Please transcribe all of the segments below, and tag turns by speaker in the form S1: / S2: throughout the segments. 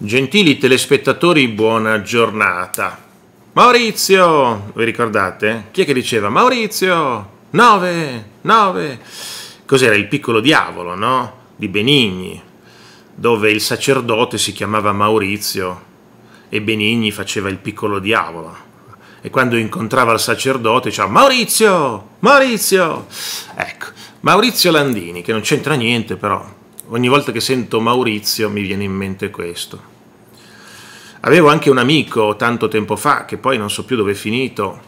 S1: Gentili telespettatori, buona giornata. Maurizio, vi ricordate? Chi è che diceva Maurizio? 9, 9. Cos'era il piccolo diavolo, no? Di Benigni, dove il sacerdote si chiamava Maurizio e Benigni faceva il piccolo diavolo. E quando incontrava il sacerdote diceva Maurizio, Maurizio. Ecco, Maurizio Landini, che non c'entra niente però, ogni volta che sento Maurizio mi viene in mente questo. Avevo anche un amico tanto tempo fa, che poi non so più dove è finito,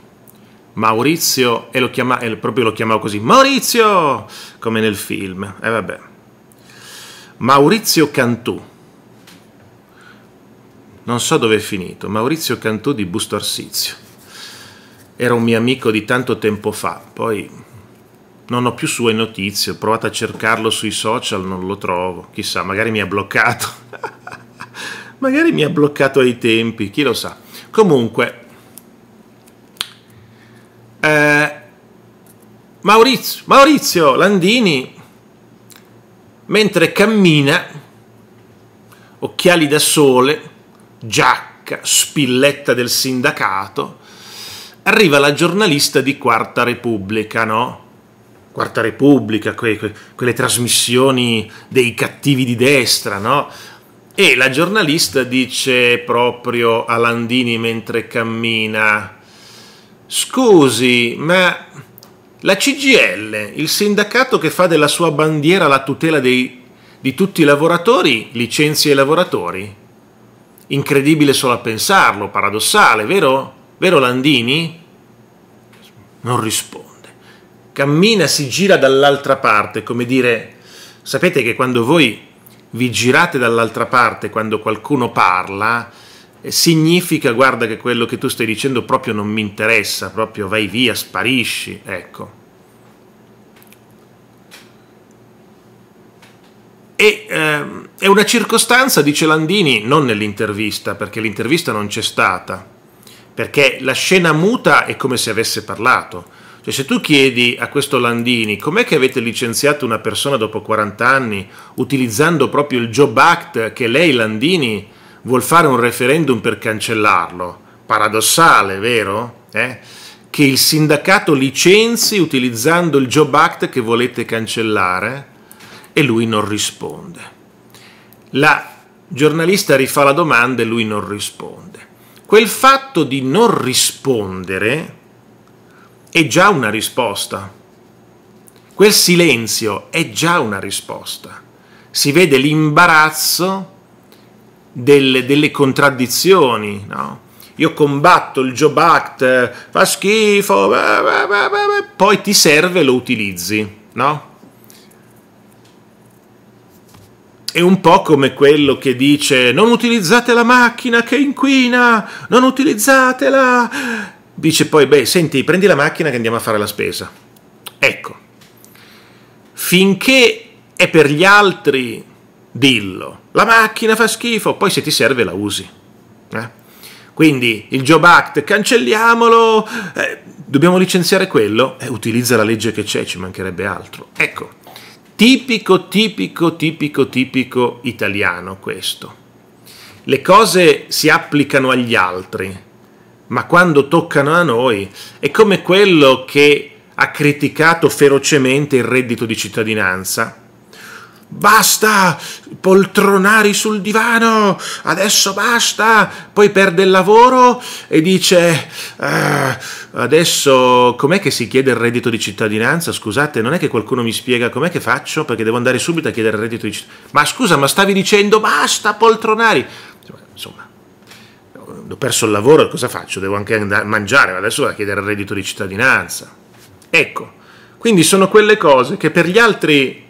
S1: Maurizio, e, lo chiama, e proprio lo chiamavo così, Maurizio, come nel film, e eh, vabbè. Maurizio Cantù, non so dove è finito, Maurizio Cantù di Busto Arsizio. Era un mio amico di tanto tempo fa, poi non ho più sue notizie, ho provato a cercarlo sui social, non lo trovo, chissà, magari mi ha bloccato, magari mi ha bloccato ai tempi, chi lo sa. Comunque, eh, Maurizio, Maurizio Landini, mentre cammina, occhiali da sole, giacca, spilletta del sindacato, arriva la giornalista di Quarta Repubblica, no? Quarta Repubblica, que, que, quelle trasmissioni dei cattivi di destra, no? E la giornalista dice proprio a Landini mentre cammina, scusi, ma la CGL, il sindacato che fa della sua bandiera la tutela dei, di tutti i lavoratori, licenzia i lavoratori? Incredibile solo a pensarlo, paradossale, vero? Vero Landini? Non risponde cammina, si gira dall'altra parte, come dire, sapete che quando voi vi girate dall'altra parte, quando qualcuno parla, eh, significa guarda che quello che tu stai dicendo proprio non mi interessa, proprio vai via, sparisci, ecco. E ehm, è una circostanza, dice Landini, non nell'intervista, perché l'intervista non c'è stata, perché la scena muta è come se avesse parlato cioè, se tu chiedi a questo Landini com'è che avete licenziato una persona dopo 40 anni utilizzando proprio il Job Act che lei, Landini, vuol fare un referendum per cancellarlo, paradossale, vero? Eh? Che il sindacato licenzi utilizzando il Job Act che volete cancellare e lui non risponde. La giornalista rifà la domanda e lui non risponde. Quel fatto di non rispondere è già una risposta. Quel silenzio è già una risposta. Si vede l'imbarazzo delle, delle, contraddizioni, no? Io combatto il Job Act, eh, fa schifo, bah, bah, bah, poi ti serve e lo utilizzi, no? È un po' come quello che dice non utilizzate la macchina che inquina, non utilizzatela dice poi, beh, senti, prendi la macchina che andiamo a fare la spesa. Ecco, finché è per gli altri, dillo. La macchina fa schifo, poi se ti serve la usi. Eh? Quindi il Job Act, cancelliamolo, eh, dobbiamo licenziare quello, eh, utilizza la legge che c'è, ci mancherebbe altro. Ecco, tipico, tipico, tipico, tipico italiano questo. Le cose si applicano agli altri, ma quando toccano a noi è come quello che ha criticato ferocemente il reddito di cittadinanza. Basta poltronari sul divano, adesso basta, poi perde il lavoro e dice ah, adesso com'è che si chiede il reddito di cittadinanza? Scusate, non è che qualcuno mi spiega com'è che faccio perché devo andare subito a chiedere il reddito di cittadinanza. Ma scusa, ma stavi dicendo basta poltronari? Insomma, ho perso il lavoro, cosa faccio? Devo anche andare a mangiare, adesso vado a chiedere il reddito di cittadinanza. Ecco, quindi sono quelle cose che per gli altri,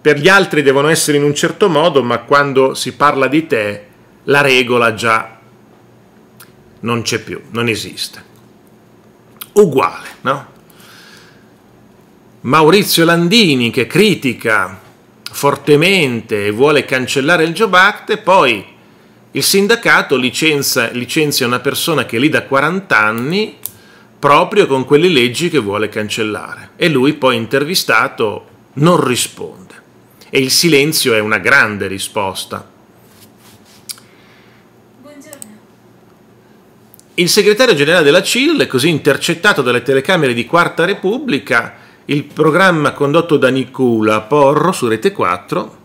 S1: per gli altri devono essere in un certo modo, ma quando si parla di te la regola già non c'è più, non esiste. Uguale, no? Maurizio Landini che critica fortemente e vuole cancellare il Job Act, poi il sindacato licenza, licenzia una persona che è lì da 40 anni proprio con quelle leggi che vuole cancellare e lui poi intervistato non risponde. E il silenzio è una grande risposta. Buongiorno. Il segretario generale della CIL, è così intercettato dalle telecamere di Quarta Repubblica, il programma condotto da Nicula Porro su Rete 4,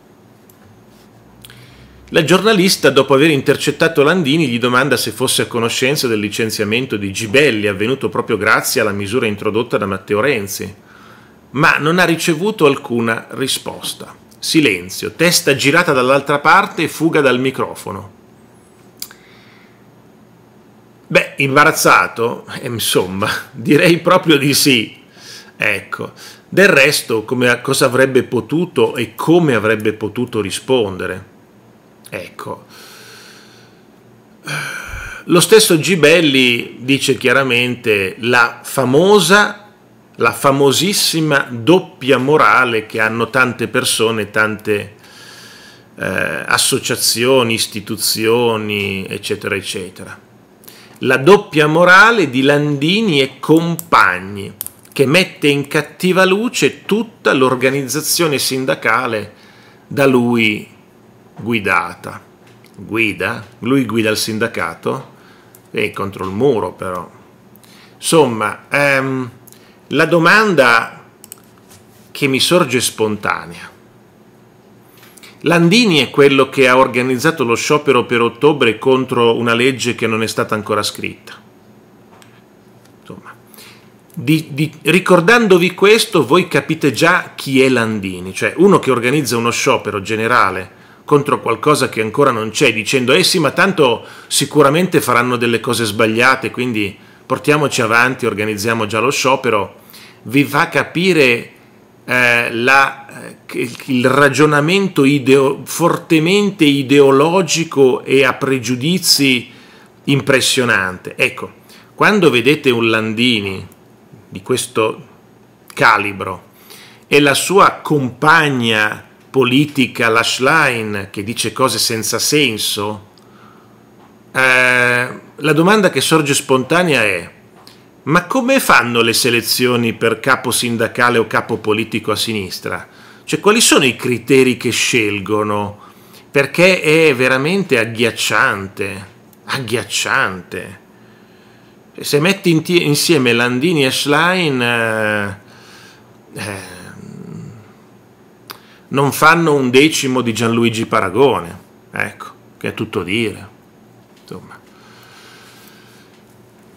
S1: la giornalista, dopo aver intercettato Landini, gli domanda se fosse a conoscenza del licenziamento di Gibelli, avvenuto proprio grazie alla misura introdotta da Matteo Renzi, ma non ha ricevuto alcuna risposta. Silenzio, testa girata dall'altra parte e fuga dal microfono. Beh, imbarazzato, eh, insomma, direi proprio di sì. Ecco, del resto, come, cosa avrebbe potuto e come avrebbe potuto rispondere? Ecco. Lo stesso Gibelli dice chiaramente la famosa, la famosissima doppia morale che hanno tante persone, tante eh, associazioni, istituzioni, eccetera, eccetera. La doppia morale di Landini e compagni, che mette in cattiva luce tutta l'organizzazione sindacale da lui guidata. Guida? Lui guida il sindacato? E contro il muro però. Insomma, ehm, la domanda che mi sorge spontanea. Landini è quello che ha organizzato lo sciopero per ottobre contro una legge che non è stata ancora scritta. Insomma, di, di, ricordandovi questo, voi capite già chi è Landini, cioè uno che organizza uno sciopero generale contro qualcosa che ancora non c'è, dicendo eh sì, ma tanto sicuramente faranno delle cose sbagliate, quindi portiamoci avanti, organizziamo già lo sciopero, vi fa capire eh, la, eh, il ragionamento ideo, fortemente ideologico e a pregiudizi impressionante. Ecco, quando vedete un Landini di questo calibro e la sua compagna politica Lashline che dice cose senza senso? Eh, la domanda che sorge spontanea è ma come fanno le selezioni per capo sindacale o capo politico a sinistra? Cioè quali sono i criteri che scelgono? Perché è veramente agghiacciante, agghiacciante. Se metti insieme Landini e Schlein... Eh, eh, non fanno un decimo di Gianluigi Paragone, ecco, che è tutto dire. Insomma,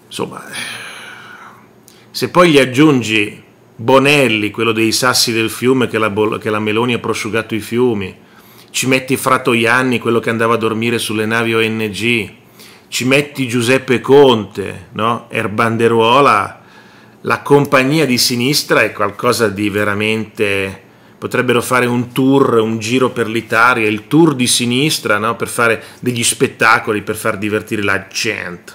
S1: insomma se poi gli aggiungi Bonelli, quello dei sassi del fiume, che la, che la Meloni ha prosciugato i fiumi, ci metti Fratoianni, quello che andava a dormire sulle navi ONG, ci metti Giuseppe Conte, no? Erbanderuola, la compagnia di sinistra è qualcosa di veramente potrebbero fare un tour, un giro per l'Italia, il tour di sinistra, no? per fare degli spettacoli, per far divertire la gente.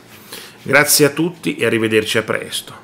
S1: Grazie a tutti e arrivederci a presto.